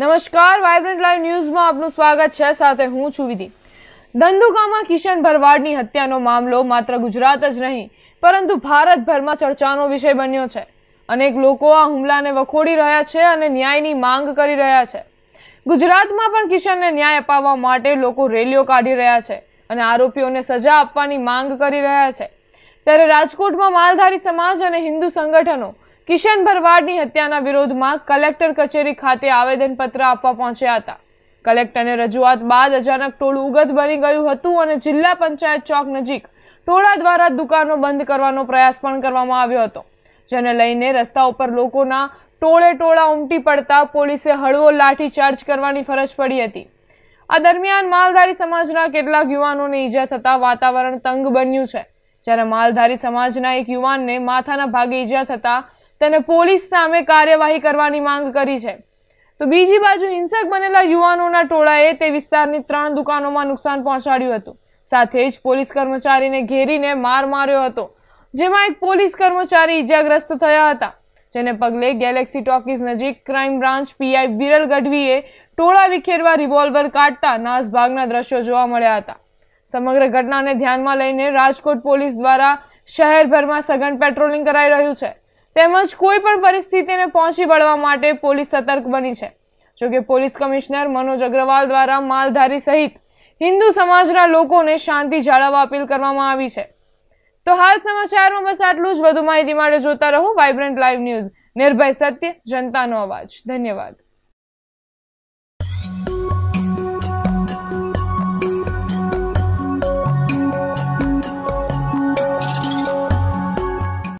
નમસ્કાર vibrant live ન્યૂઝમાં આપનું સ્વાગત છે સાથે હું છું વિધિ ધંધુકામાં કિશન ભરવાડની હત્યાનો મામલો માત્ર ગુજરાત જ નહીં પરંતુ ભારતભરમાં ચર્ચાનો વિષય બન્યો છે અનેક લોકો આ હુમલાને વખોડી રહ્યા છે અને ન્યાયની માંગ કરી રહ્યા છે ગુજરાતમાં પણ કિશનને ન્યાય અપાવવા માટે લોકો રેલીઓ કાઢી રહ્યા છે અને આરોપીઓને સજા આપવાની માંગ કરી રહ્યા છે ત્યારે રાજકોટમાં માલધારી સમાજ અને હિન્દુ સંગઠનો કિશન ભરવાડની હત્યાના વિરોધમાં કલેક્ટર કચેરી ખાતે આવેદનપત્ર આપવા પહોંચ્યા હતા કલેક્ટરને રજૂઆત બાદ અચાનક ટોળું ઉગત બની ગયું હતું અને જિલ્લા પંચાયત ચોક નજીક ટોળા દ્વારા દુકાનો બંધ કરવાનો પ્રયાસ પણ કરવામાં આવ્યો હતો જેને લઈને રસ્તા ઉપર લોકોના ટોળે ટોળા ઉમટી પડતા પોલીસે હળવો લાઠીચાર્જ કરવાની ફરજ પડી હતી આ દરમિયાન માલધારી સમાજના કેટલાક યુવાનોને ઈજા થતા વાતાવરણ તંગ બન્યું છે જ્યારે માલધારી સમાજના એક યુવાનને માથાના ભાગે ઈજા થતાં તેને પોલીસ સામે કાર્યવાહી કરવાની માંગ કરી છે તો બીજી બાજુ હિંસક બનેલા યુવાનોના ટોળાએ તે વિસ્તારની ત્રણ દુકાનોમાં નુકસાન પહોંચાડ્યું હતું સાથે જ પોલીસ કર્મચારીને ઘેરીને માર માર્યો હતો જેમાં એક પોલીસ કર્મચારી ઇજાગ્રસ્ત થયા હતા જેને પગલે ગેલેક્સી ટોકીઝ નજીક ક્રાઇમ બ્રાન્ચ પીઆઈ વિરલ ગઢવીએ ટોળા વિખેરવા રિવોલ્વર કાઢતા નાસભાગના દ્રશ્યો જોવા મળ્યા હતા સમગ્ર ઘટનાને ધ્યાનમાં લઈને રાજકોટ પોલીસ દ્વારા શહેરભરમાં સઘન પેટ્રોલિંગ કરાઈ રહ્યું છે તેમજ કોઈ પણ પરિસ્થિતિને પહોંચી વળવા માટે પોલીસ સતર્ક બની છે જોકે પોલીસ કમિશનર મનોજ અગ્રવાલ દ્વારા માલધારી સહિત હિન્દુ સમાજના લોકોને શાંતિ જાળવવા અપીલ કરવામાં આવી છે તો હાલ સમાચારમાં બસ આટલું જ વધુ માહિતી માટે જોતા રહો વાઇબ્રન્ટ લાઈવ ન્યૂઝ નિર્ભય સત્ય જનતાનો અવાજ ધન્યવાદ